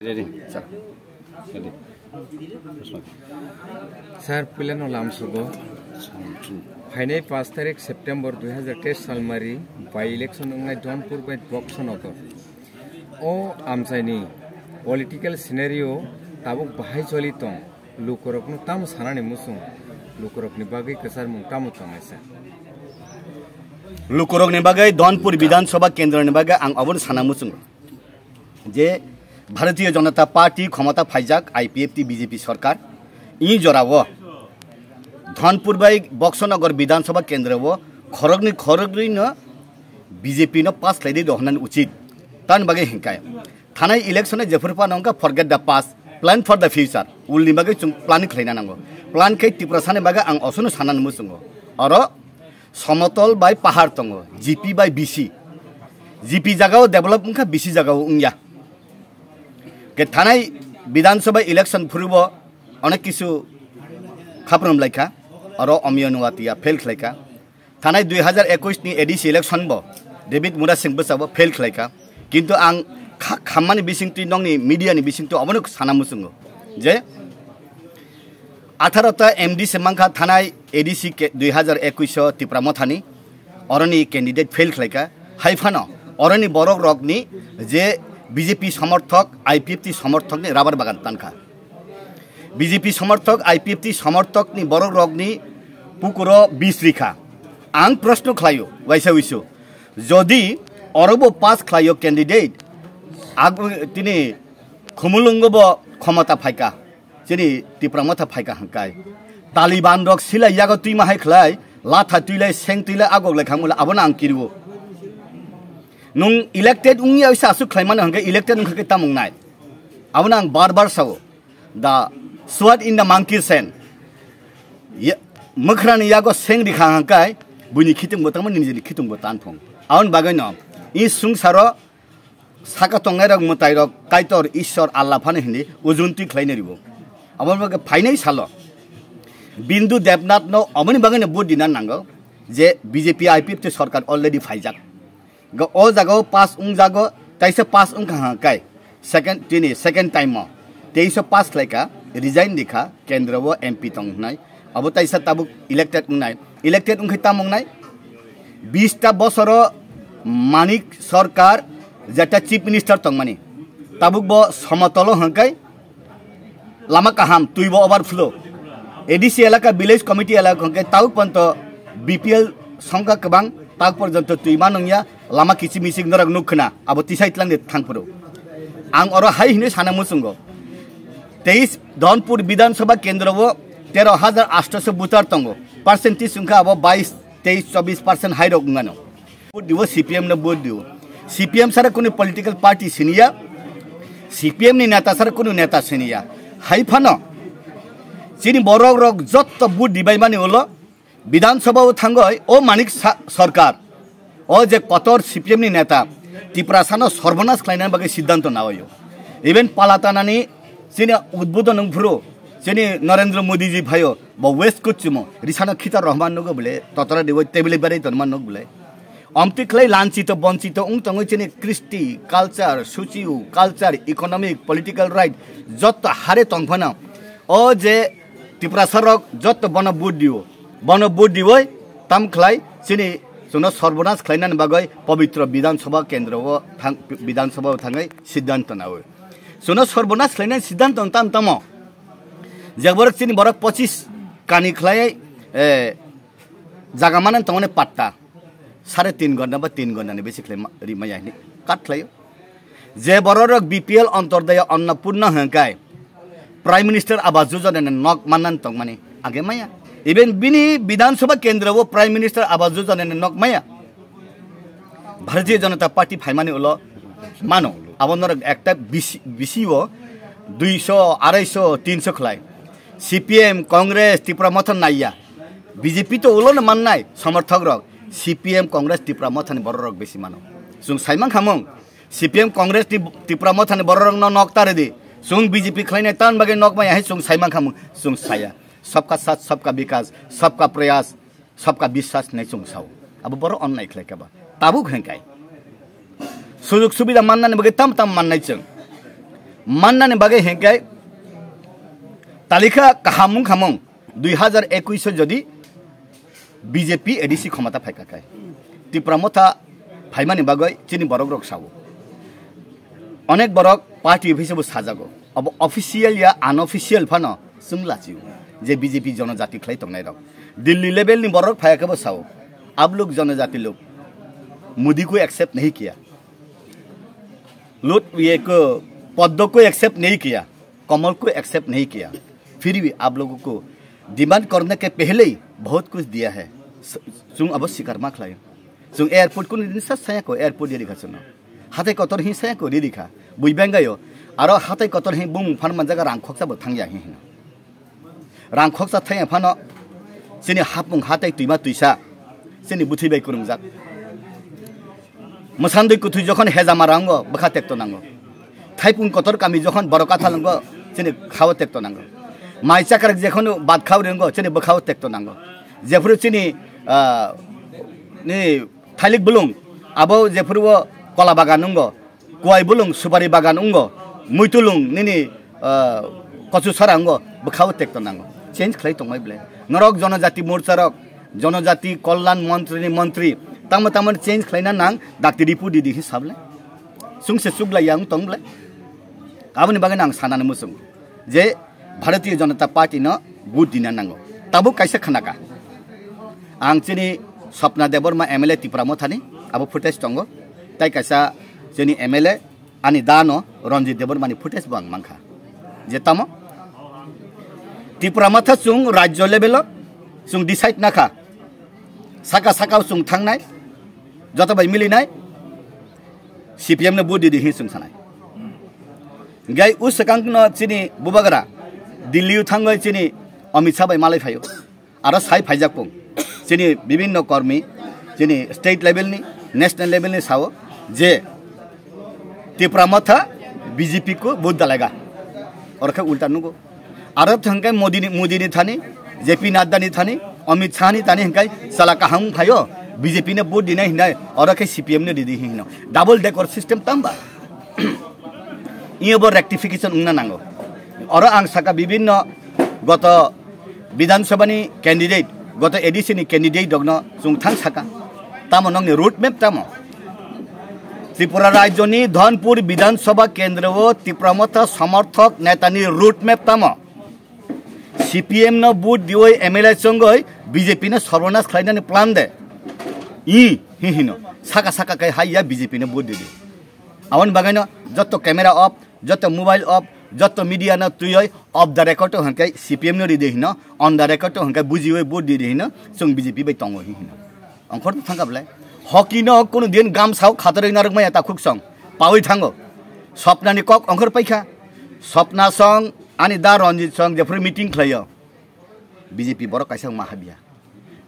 Sir, Pilano Lamsugo, Hainai Pastarek, September, do has a test salmari by election on my John Pur by Boxon Otto. Oh, Amsani, political scenario, Tabuk Bahai Soliton, Lukorok Mutam Sanani Musum, Lukorok Nibagi Kasar Mutamutam, I said. Lukorok Nibagai, Don Pur Bidan Soba Kendra Nibaga, and Avon Sanamusum. J. भारतीय जनता party क्षमता फाइजाक आइपिएफटी BJP सरकार यहीँ जरा व धनपुरबाई बक्सनगर विधानसभा केन्द्र व खरग्नी खरग्नी न बीजेपी न पास लैदे रहन उचित तन बगे हिंकाय थाना इलेक्शन जेफरपा नंका forget the past plan for the future उलनि बगे चुं प्लान खलैना नांगो प्लान खे तिप्रसाने बगे आं असुन सानान मुसुंगो और समतल बाय पहाड़ तंगो जीपी बाय बीसी जीपी जगाओ डेवलप उनका बीसी जगाओ उंया যে থানায় বিধানসভা ইলেকশন ফুরব অনেক কিছু খাপ্রম লাইকা আর অমিয় নুয়াতিয়া ফেল খাইকা থানায় দুই হাজার একুশ নি এডিসি ইলেকশন ব ডেভিড মুরা সিং বসাবো ফেল খাইকা কিন্তু আং খামানি বিসিংটি নংনি মিডিয়ানি বিসিংটি অবনুক সানামুসুঙ্গ যে আঠারোটা এমডি সেমাংখা থানায় এডিসি দুই হাজার একুশ তিপ্রামথানি অরনি ক্যান্ডিডেট ফেল খাইকা হাইফানো অরনি বরক রকনি যে বিজেপি সমর্থক আইপিএফটি সমর্থকনি রাবার বাগান তানখা বিজেপি সমর্থক আইপিএফটি সমর্থকনি বড় রগনি পুকুর বিষ রিখা আং প্রশ্ন খালায়ো ওয়াইসা উইসো যদি অরব পাস খালায়ো ক্যান্ডিডেট আগ তিনি খমুলঙ্গব ক্ষমতা ফাইকা চিনি টিপ্রামতা ফাইকা হাঙ্কায় তালিবান রক সিলাই ইয়াগ তুই মাহাই খেলায় লাথা তুইলাই সেং তুইলাই আগক লেখা মূল আবনা আং কিরবো nung elected ungi awisa asu khlaiman hangke elected nung khake tamung nai awna bar bar sawo da swat in the monkey sen mukhrani yago seng dikha hangkai buni khitung botam ni ni khitung botan phong aun bagai no i sung saro saka tongai rok mutai rok kaitor ishor allah phane hindi ujunti khlaine ribo আমার বাগে ফাইনাই সাল বিন্দু দেবনাথ ন অমনি বাগানে বুট দিনার নাঙ্গ যে বিজেপি আইপিএফ সরকার অলরেডি ফাইজাক ओ जागो पास उंग जागो तैसे पास उंग कहाँ काय सेकेंड तीन सेकेंड टाइम तेईस पास लेका रिजाइन दिखा केंद्र वो एम पी तंगनाय अब तैसा तब इलेक्टेड उंगनाय इलेक्टेड उंग ताम उंगनाय बीसटा बसर मानिक सरकार जेटा चीफ मिनिस्टर तंगमानी तबुक बो समतल हंकाय लामा काहाम तुइबो ओवरफ्लो এডিসি এলাকা ভিলেজ কমিটি এলাকা তাও পর্যন্ত বিপিএল সংখ্যা কবাং তাও পর্যন্ত তুইমা নংয়া lama kisi misik norak nukhna abo tisa itlang de thangpuru ang oro hai hine sana musungo 23 Dhanpur विधानसभा केंद्र वो तेरह हजार आठ सौ बुतर तंगो पर्सेंटेज संख्या अब बाईस तेईस चौबीस परसेंट हाई रखूंगानो वोट दिवो सीपीएम ने वोट दिवो सीपीएम सारा कोई पॉलिटिकल पार्टी सीनिया सीपीएम ने नेता सारा कोई नेता सीनिया हाई फानो चिनी बरग रग जत बुट दिबाई मानी बोलो विधानसभा थांगो ओ मानिक सरकार अझे कतर सिपिएम नि नेता त्रिप्रा सानो सर्वनाश खाइने बाई सिद्धान्त नभयो इभेन पालातानी चाहिँ उद्बोधन फ्रो चाहिँ नरेन्द्र मोदीजी भयो बेस्ट कोची म रिसानो खिता रहमान्नु गएको भोले ततरा दिवै टेबल बेरै धनमान्ग भोले लान्चित लान्छ वनचितो उङतङ चाहिँ क्रिस्टि कल्चर सुचिउ कल्चर इकोनोमिक पोलिटिकल राइट जत्व हारे तङफना अ जे त्रिप्रा सर जत्तो बनबोध दियो बनबोध दिवै ताम्खलाई चाहिँ जोंना सर्वनाश खालामनानै बागै पवित्र विधानसभा केन्द्रआव थां विधानसभा थाङै सिद्धान्त नावो जोंना सर्वनाश खालामनानै सिद्धान्त अन्त म जेबरक तिन बरक पच्चिस कानि खलाइ ए जागा माने ताउने पाट्टा साढे तिन घन्टा बा तिन नै बेसी खालाय काट खालायो जे बरक बिपिएल अन्तर्दय अन्नपूर्ण हंकाय प्राइम मिनिस्टर जो योजना नक मान्नानै तंग माने आगे माया इभेन बिनि विधानसभा केन्द्रवो प्राइम मिनिस्टर आवास योजना नकमाया भारतीय जनता पार्टी फाइमानि उल मानो আবন্ধর একটা বিসিব দুইশো আড়াইশো তিনশো খোলাই সিপিএম কংগ্রেস ত্রিপুরা মথন নাইয়া বিজেপি তো ওলো না মান নাই সমর্থক রক সিপিএম কংগ্রেস ত্রিপুরা মথন বড় রক বেশি মানো সুং সাইমাং খামং সিপিএম কংগ্রেস ত্রিপুরা মথন বড় রক নক তারে দি সুং বিজেপি খাইনাই তান বাগে নক মাই আহে সুং সাইমাং খামং সুং সাইয়া सबका साथ सबका विकास सबका प्रयास सबका विश्वास नैचुंसाव अब बड़ो अन्याय खेलेबा ताबुक हेंकाय सुजुग सुविधा मानने बगे तम तम माननायचों मानने बगे हेंकाय तालिका कहामुं खामुं दुई हजार एकुश जदि বিজেপি এডিসি ক্ষমতা ফাইকাকায় তিপ্রামথা ফাইমানি বাগৈ চিনি বরক রক সাবো অনেক বরক পার্টি অফিসে সাজাগো अब अफिसियल या अनअफिसियल फन सुंग लाचियो जे बिजेपी जनजाति खलाई तंनाय रग दिल्ली लेभल नि बरक फायक बसाओ अब लोग जनजाति लोग मोदी को एक्सेप्ट नहीं किया लोट ये को को एक्सेप्ट नहीं किया कमल को एक्सेप्ट नहीं किया फिर भी आप लोगों को डिमांड करने के पहले ही बहुत कुछ दिया है सुन अब शिकारमा खलायो सुन एयरपोर्ट को निर्देश को एयरपोर्ट दिया छु हातै कतर हिँ सयाको दिखा बुझ बेङ्गायो आरो हातै कतर हिँ बुङ फान मजाका राङ खोक्छ थाङ हिँड्नु rang khok sa thae pha no sini hapung hate tuima tuisa sini buthi bai kurung jak masandai kuthu jokhon heja marango bakha tek to nango thai pun kotor kami jokhon baroka thalango sini khawa tek to nango mai chakar jekhon bad khaw rengo sini bakhaw tek to nango jefru sini ne thalik bulung abo jefru kola baganungo kuai bulung subari baganungo muitulung nini কচু চৰাংগ খাও টেক্ট নাঙ change खै त मैले नरक जनजाति मोर्चा रक जनजाति कल्याण मन्त्री नि मन्त्री ताम तामन चेन्ज खलायना नाङ डाक्टर रिपु दिदि हिसाबले सुंसे सुगला यांग तंगले काबनि बागे नाङ सानानो मुसुं जे भारतीय जनता पार्टी न बुट दिन नाङ ताबो कैसे खानाका आं चाहिँ सपना देवर्मा एमएलए म थाने अब फुटेज टङ्गो ताइ कैसा चाहिँ एमएलए अनि दानो रंजित देबरमानि फुटेज बङ मांखा जे तामा त्रिपुरा मात्र चुं राज्य लेभेल जों डिसाइड नाखा साखा साका जों थांनाय जथाबाय मिलिनाय सि पि एमनो बुद्धि दिहि जों गाई गाय उ न चिनि बुबागरा दिल्लीयाव थाङै चिनि अमित शाह भाइ मालाई फायो आरो साय पुङ चिनि विभिन्न कर्मी चिनि स्टेट लेभेलनि नेसनल लेभेलनि साव जे त्रिपुरा मात्र बिजेपीको बुद्ध लगा अर्खै उल्टा नुगो আরব হংকাই মোদিনী मोदी थाने जेपी नाद्दानी थाने अमित शाह नि थाने हंकाई साला कहम खायो बीजेपी ने वोट दिना हिना और के सीपीएम ने दीदी हिना डबल डेकर सिस्टम तंबा ये बो रेक्टिफिकेशन उन्ना नांगो और आं साका विभिन्न गत विधानसभानि क्यान्डिडेट गत एडिसननि क्यान्डिडेट दग्न जों थां साका ताम नंनि रूट मैप ताम त्रिपुरा राज्यनि धनपुर विधानसभा केन्द्रव तिप्रमत समर्थक नेतानि रूट मैप ताम সি পি এম ন বুট ডি ৱাই এম এল এ চঙ্গই বিজেপি নে সৰ্বনাশ খাইদানে প্লান দে ই হিহি ন চাকা চাকাকৈ হাই ইয়া বিজেপি নে বুট দি দিয়ে আমন বাগান যত কেমেৰা অফ যত মোবাইল অফ যত মিডিয়া ন তুই ঐ অফ দ্য ৰেকৰ্ড হেনকে চি পি এম ন দি দিয়ে ন অন দ্য ৰেকৰ্ড হেনকে বুজি ঐ বুট দি দিয়ে ন চং বিজেপি বাই টঙ হিহি ন অংশটো থাকা বোলে হকি ন কোনো দিন গাম চাওক খাতৰে নাৰক মই এটা খুব চং পাৱৈ থাঙ্গ স্বপ্নানী কওক অংশৰ পাইখা স্বপ্না চং আনি দা রঞ্জিত সং जेफोर মিটিং खलायो বিজেপি বড় কাইসা মা হাবিয়া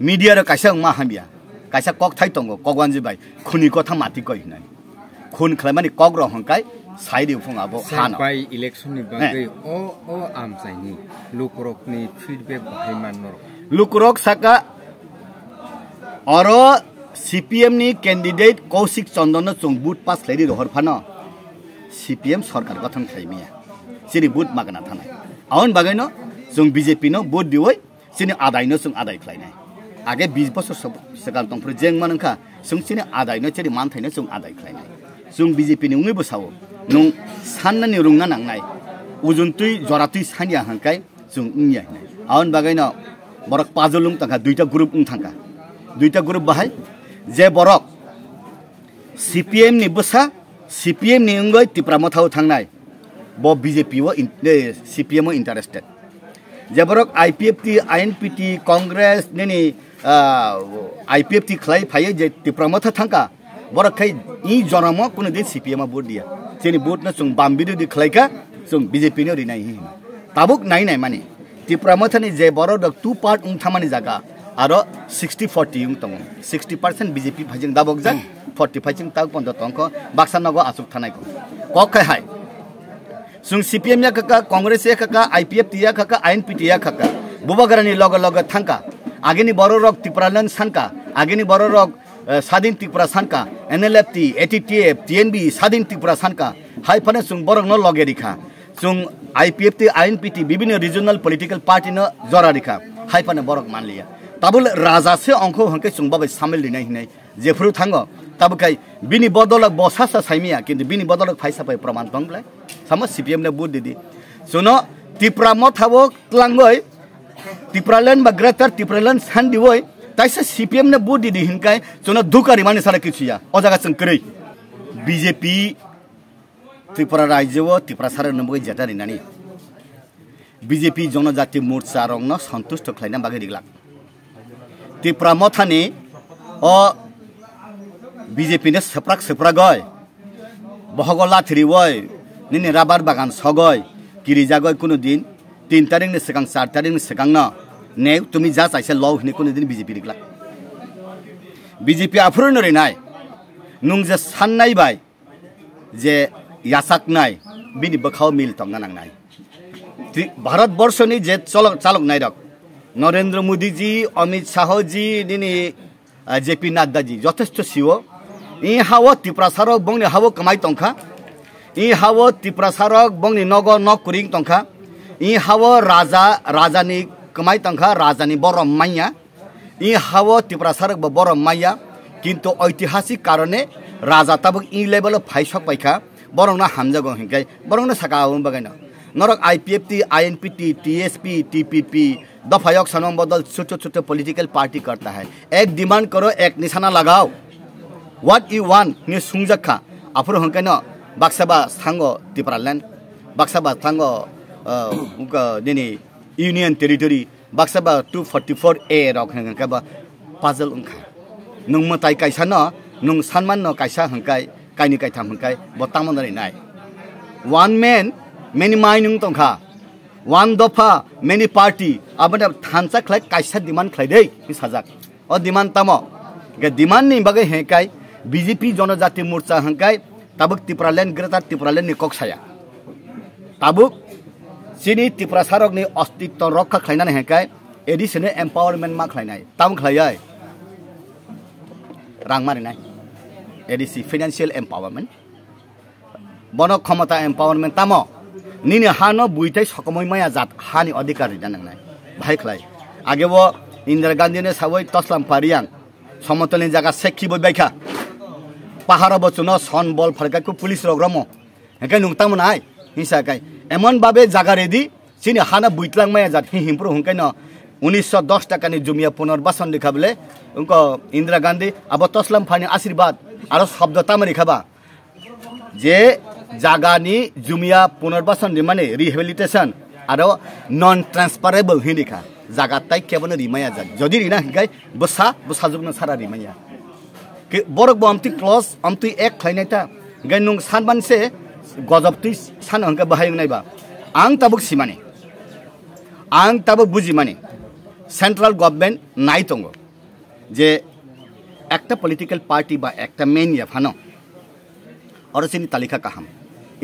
মিডিয়ার কাইসা মা হাবিয়া কাইসা কক থাই তঙ্গ কগওয়ানজি বাই খুনি কথা মাতি কই নাই খুন খাই মানে কক রহংকাই সাইডে ফুঙাবো হান বাই ইলেকশননি বাগৈ অ অ আমসাইনি লুকরকনি ফিডব্যাক বাহাই মানর লুকরক সাকা অর সিপিএম নি ক্যান্ডিডেট কৌশিক চন্দন চুং বুট পাস রহর রহরফানো সিপিএম সরকার গঠন খাইমিয়া সিরি বুট মাগনা থানায় আন বাগানো যখন বিজেপি নোট দিয়ে সে আদায়ন যখন আদায় খাইনাই আগে বিশ বছর সিগান দোক জেনা সে আদায়ন যে মানথাইন যখন আদায় খাইনাই যখন বিজেপি নিউনি বসাও নুন সাননি রুনা নামায় উজুনতুই জরাতুই সানিয়া হাঁকাই যায় আন বাগান বরক পাজলুম তাঙ্কা দুইটা গ্রুপ উং থাকা দুইটা গ্রুপ বহাই যে বরক সিপিএম নি বসা সিপিএম নি অঙ্গই টিপ্রামথাও থাকায় বৰ বি জে পিও চি পি এমো ইণ্টাৰেষ্টেড যেবোৰক I P F T I N P T Congress নে নি আই পি এফ টি খেলাই ফাই যে টিপ্ৰামতহে থাকা বৰ খাই ই জনম কোনো দিন চি পি এমা ভোট দিয়া যেনে ভোটনে চোন বাম্বিদে দি খেলাইকা চোন বি জে পি নে নাই তাবুক নাই নাই মানে টিপ্ৰামতনি যে বৰ দক টু পাৰ্ট উংঠামানি জাগা আৰু ছিক্সটি ফৰ্টি ইং টং ছিক্সটি পাৰ্চেণ্ট বিজেপি ফাইজিং দাবক যায় ফৰ্টি ফাইভ চিং তাক পোন্ধৰ টংক বাক্সা নগৰ আচুক থানাই কক কক খাই হায় सुङ सिपिएम या खका कङ्ग्रेस या खका आइपिएफ टी खका आइन या खका बुबा लग लग थाङ्का आगे बर रक तिपरा लन सानका आगे बर रक स्वाधीन तिपरा सानका NLF T AT T F T NB Swadhin Tipra सानका हाइफाने सुङ बर न लगे रिखा सुङ आइपिएफ टी आइन विभिन्न रिजनल पोलिटिकल पार्टी न जरा रिखा हाइफाने बरक मान लिया तब राजा से अङ्क हङ्क सुङ बाबै सामेल लिने हिँडे जेफ्रु थाङ्ग तब खाइ बिनी बदलक बसा छ साइमिया किन्तु बिनी बदलक फाइसा पाइ प्रमाण तङ्गलाई samo CPM ne bu didi sono tipra mo thabo klangoi tipra len ba greater tipra len san diwoi তাইসে সিপিএম নে বু দিদি হিনকাই চোন ধুকারি মানে সারা কিছু ইয়া ও জায়গা চং করি বিজেপি ত্রিপুরা রাজ্যেও ত্রিপুরা সারা নম্বর জেটা রিনানি বিজেপি জনজাতি মোর্চা রং সন্তুষ্ট খাইনা বাগে দিগলাক ত্রিপুরা মথানি অ বিজেপি নে সেপ্রাক সেপ্রাক বহগলা থ্রি বয় নিনে রাবার বাগান সগয় কিরি জাগয় কোনো দিন তিন তারিখ নে সেকাং চার তারিখ নে সেকাং না নে তুমি যা চাইছে লও হিনে কোনো দিন বিজেপি রিগলা বিজেপি আফুর নরে নাই নুং যে সান্নাই বাই যে ইয়াসাক নাই বিনি বখাও মিল তঙ্গা নাং নাই ভারতবর্ষনি যে চলক চালক নাই রক নরেন্দ্র মোদীজি অমিত শাহজি নিনি জে পি নাড্ডাজি যথেষ্ট সিও ই হাও ত্রিপ্রাসার বংনি হাও কমাই তংখা ই হাও তিপ্রাসারক বংনি নগ নক কুরিং টংখা ই হাও রাজা রাজানি কমাই টংখা রাজানি বড় মাইয়া ই হাও তিপ্রাসারক বড় মাইয়া কিন্তু ঐতিহাসিক কারণে রাজা তাবক ই লেভেল ফাইসক পাইখা বরং না হামজাগ হিংকাই বরং না সাকা হম বাগাই না নরক I P F T I N P T T S P T P P दफायक सनम बदल छोटे छोटे पॉलिटिकल पार्टी करता है एक डिमांड करो एक निशाना लगाओ व्हाट यू वांट ने सुंगजखा अफर हंकनो बाक्साबा स्थाङ्गो तिपराल्यान्ड बाक्साबा स्थाङ्गो दिने युनियन टेरिटोरी बाक्साबा टु फोर्टी फोर ए र पाजल उङ्खा नङ मताई काइसा न नङ सानमान न काइसा हङ्काई काइनी काइथाम हङ्काई बत्ता मन्दै नाइ वान मेन मेनी माइन तङ्खा वान दफा मेनी पार्टी अब थान्सा खेलाइ काइसा डिमान्ड खेलाइदे है साजा अ डिमान्ड तामा डिमान्ड नि बागै हेकाई बिजेपी जनजाति मोर्चा हङ्काई tabuk tipralen greta tipralen ni kok saya tabuk sini tipra sarok ni ostitto rokha khlainani hekai edi sene empowerment ma khlainai tam khlaiai rang mari nai edi si financial empowerment বন ক্ষমতা empowerment তাম নিনি হানো বুইটাই সকময়মায়া জাত হানি অধিকার জানাই ভাই খাই আগেব ইন্দিরা গান্ধীনে সাবই তসলাম পারিয়াং সমতলীন জায়গা সেখিব ব্যাখ্যা পাহাৰ বচন চন বল ফাৰ্কাই কু পুলিচ ৰগ্ৰম হেকে নুতাম নাই হিচাকাই এমন বাবে জাগাৰে দি চিনি হানা বুইতলাং মাই আজাদ হি হিমপুৰ হুংকে ন ঊনৈছশ দহ টকানি জুমীয়া পুনৰ্বাচন লিখা বোলে ইন্দিৰা গান্ধী আব তছলাম ফানি আশীৰ্বাদ আৰু শব্দ তাম লিখাবা যে জাগানি জুমীয়া দি মানে ৰিহেবিলিটেশ্যন আৰু নন ট্ৰেন্সপাৰেবল হি লিখা জাগাত তাই কেৱল ৰিমাই আজাদ যদি ৰিনা শিকাই বচা বচাযোগ নাৰা ৰিমাইয়া বরক bo amti close amti ek khlainai ta gai nung san ban se gojab tui san angka bahayung nai ba ang tabuk central government নাই তঙ্গ যে একটা পলিটিক্যাল পার্টি বা একটা মেন ইয়াফানো আর সে তালিকা কাহাম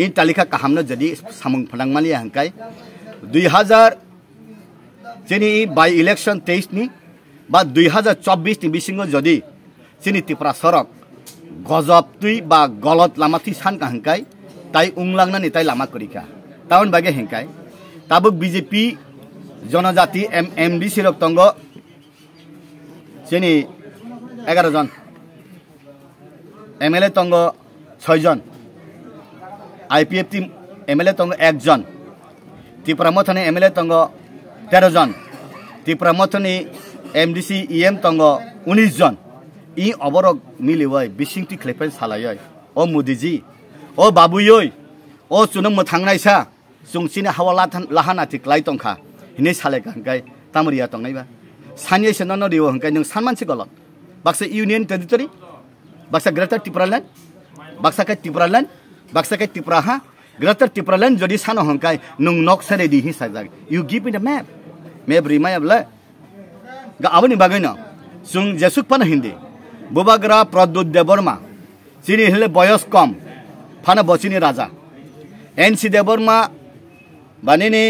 এই তালিকা কাহামনো যদি সামুং ফলাংমালি হাঙ্কাই দুই হাজার যে বাই ইলেকশন তেইশ নি বা দুই হাজার চব্বিশ নি বিসিঙ্গ যদি sini tipra sorok gozop tui ba golot lama ti san kahangkai tai unglang na ni tai lama korika taun bage hengkai tabuk BJP জনজাতি এম এম ডি সিরক তঙ্গ চিনি এগারো জন এম এল এ তঙ্গ ছয়জন I P F T M L A তঙ্গ একজন ত্রিপুরা মথনী এম এল এ তঙ্গ তেরো জন ত্রিপুরা মথনী M D C E M তঙ্গ উনিশ জন ই অবরক মিলিবাই বিশিংটি খ্লেপেন সালাই ও মোদিজি ও বাবুই ও চুনম থাংনাইসা চুংচিনি হাওয়া লাহানাটি ক্লাই টংখা হিনে সালাইকা হংকাই তামরিয়া টংনাইবা সানিয়ে সেন নদিও হংকাই নং সানমানসি গলত বাক্সা ইউনিয়ন টেরিটরি বাক্সা গ্রেটার ত্রিপুরা ল্যান্ড বাক্সাকে ত্রিপুরা ল্যান্ড বাক্সাকে ত্রিপুরা হা গ্রেটার ত্রিপুরা ল্যান্ড যদি সানো হংকাই নং নক সেরে দি হি সাজাগ you give in the map map রিমায়াবলে আবনি বাগাই না চুং জেসুক পানা হিন্দি বুবাগ্ৰা প্ৰদ্যুত দেৱৰ্মা যিনি হ'লে বয়স কম ফানে বচিনী ৰাজা এন চি দেৱৰ্মা বানিনী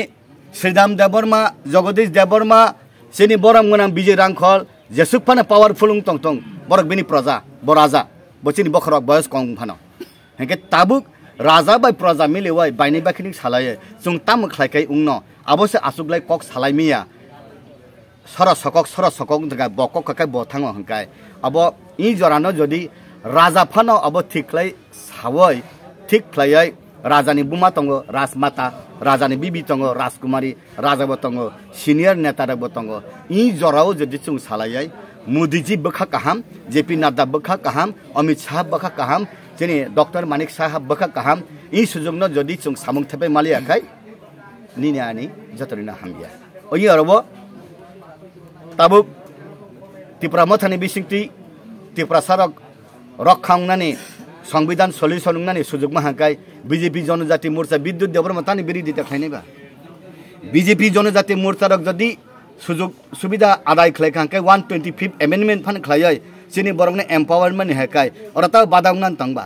শ্ৰীধাম দেৱৰ্মা জগদীশ দেৱৰ্মা চিনি বৰম গোনাম বিজয় ৰাংখল জেচুক ফানে পাৱাৰফুল টং টং বৰক বিনি প্ৰজা বৰাজা বচিনী বখৰক বয়স কম ফানো হেঁকে তাবুক ৰাজা বাই প্ৰজা মিলি ৱাই বাইনী বাখিনিক চালায়ে চুং তাম উং ন অৱশ্যে আচুকলাই কক চালাই মিয়া সৰ চকক সৰ চকক বকক কাকাই বথাং হংকাই अब इ जरानो जदि फन अब थिखलाय सावै थिखलायै राजानि बुमा दङ राजमाता राजानि बिबी दङ राजकुमारी राजा दङ सिनियर नेताराबो दङ इ जराव जदि जों सालायै मोदीजी बखा कहाँ जेपी नड्डा बखा कहाँ अमित शाह बखा कहाँ चाहिँ डक्टर मानिक शाह बोखा काहाम इ सुजुगनो जदि जों सामुं थेपे मालियाखाय निनानि जतरिना हामिया ओइ अब ताबुक तिप्रा मथाने बिसिङटी तिप्रा सडक रक खाउना संविधान सोल्युसन हुन्ना नि सुजुगमा हाँकाइ बिजेपी जनजाति मोर्चा विद्युत देवर मात्र नि विरुद्ध त खाइने भयो बिजेपी जनजाति मोर्चा रक जति सुजुग सुविधा आदाय खेलाइ खाँकाइ वान ट्वेन्टी फिफ्थ एमेन्डमेन्ट फन खेलाइ है सिनी बरमा एम्पावरमा नि हेकाइ अर त बाधा हुन्ना नि तङ्बा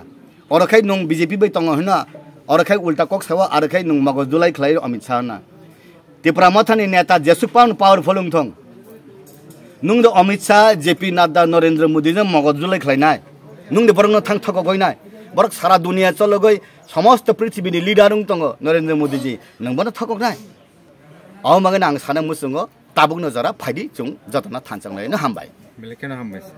अर खै नुङ बिजेपी पै तङ होइन अर उल्टा कक्ष हो अरखै खै नुङ मगज दुलाइ खेलाइ अमित शाह हुन्ना तिप्रा मथाने नेता जेसुक पाउनु पावरफुल हुन्थ्यो নুংদ অমিত শাহ জে পি নাড্ডা নরেন্দ্র মোদী যে মগজুলাই খাই নাই নুংদে বরং থাং থক গই নাই বরং সারা দুনিয়া চল গই সমস্ত পৃথিবী লিডার তঙ্গ নরেন্দ্র মোদীজি নবো থক নাই আও মানে আং সানো মুসঙ্গ তাবুক নজরা ফাইডি চৌ যতনা থানচং হামবাই